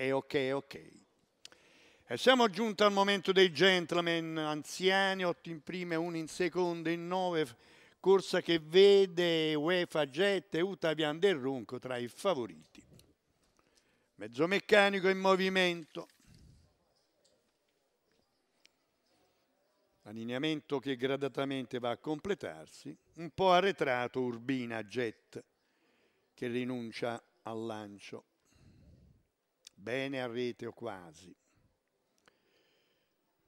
è ok, ok. E siamo giunti al momento dei gentleman anziani, otto in prima e 1 in seconda, in nove, corsa che vede UEFA Jet e Utavian del Ronco tra i favoriti. Mezzo meccanico in movimento. Allineamento che gradatamente va a completarsi. Un po' arretrato Urbina Jet che rinuncia al lancio bene a rete o quasi.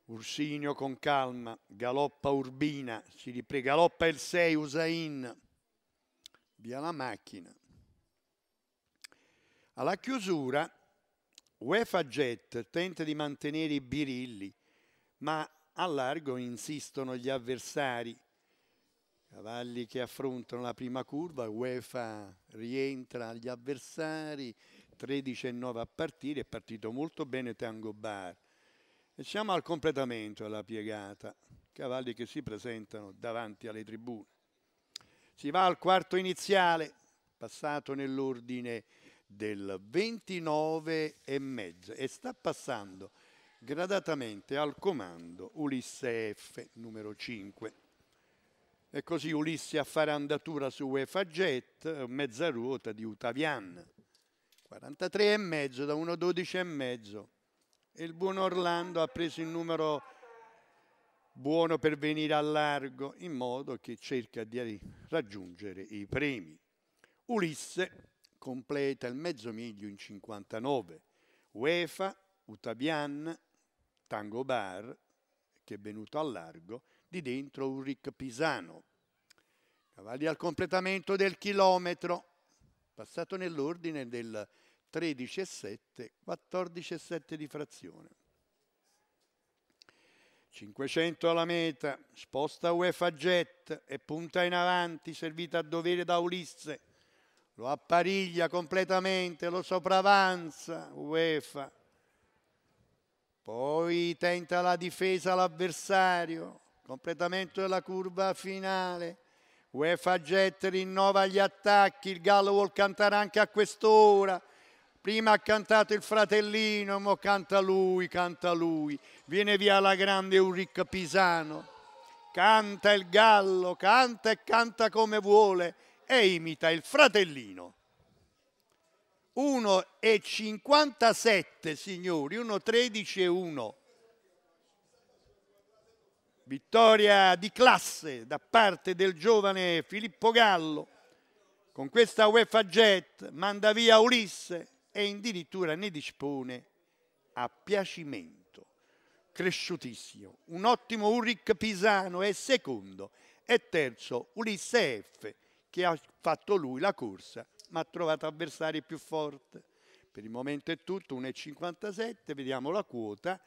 Ursinio con calma, galoppa Urbina, si riprende, galoppa il 6 Usain, via la macchina. Alla chiusura UEFA Jet tenta di mantenere i birilli, ma a largo insistono gli avversari. Cavalli che affrontano la prima curva, UEFA rientra agli avversari, 13,9 a partire, è partito molto bene Tango Bar. E siamo al completamento della piegata, cavalli che si presentano davanti alle tribune. Si va al quarto iniziale, passato nell'ordine del 29 e mezzo e sta passando gradatamente al comando Ulisse F numero 5. E così Ulisse a fare andatura su UEFA Jet, mezza ruota di Utavian. 43,5 da 1,12 e mezzo. E Il buon Orlando ha preso il numero buono per venire al largo, in modo che cerca di raggiungere i premi. Ulisse completa il mezzo miglio in 59. UEFA, Utabian, Tango Bar, che è venuto al largo, di dentro Ulrich Pisano. Cavalli al completamento del chilometro, passato nell'ordine del 13,7, 14,7 di frazione. 500 alla meta, sposta UEFA Jet e punta in avanti, servita a dovere da Ulisse. Lo appariglia completamente, lo sopravanza UEFA. Poi tenta la difesa l'avversario, completamento della curva finale. UEFA Jet rinnova gli attacchi, il Gallo vuol cantare anche a quest'ora. Prima ha cantato il fratellino, ma canta lui, canta lui. Viene via la grande Ulrich Pisano. Canta il Gallo, canta e canta come vuole e imita il fratellino. 1 e 57, signori, 1, 13 e 1. Vittoria di classe da parte del giovane Filippo Gallo. Con questa UEFA Jet manda via Ulisse e addirittura ne dispone a piacimento. Cresciutissimo, un ottimo Ulrich Pisano è secondo e terzo Ulisse F che ha fatto lui la corsa ma ha trovato avversari più forti. Per il momento è tutto, 1,57, vediamo la quota,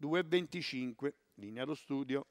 2,25 linea allo studio.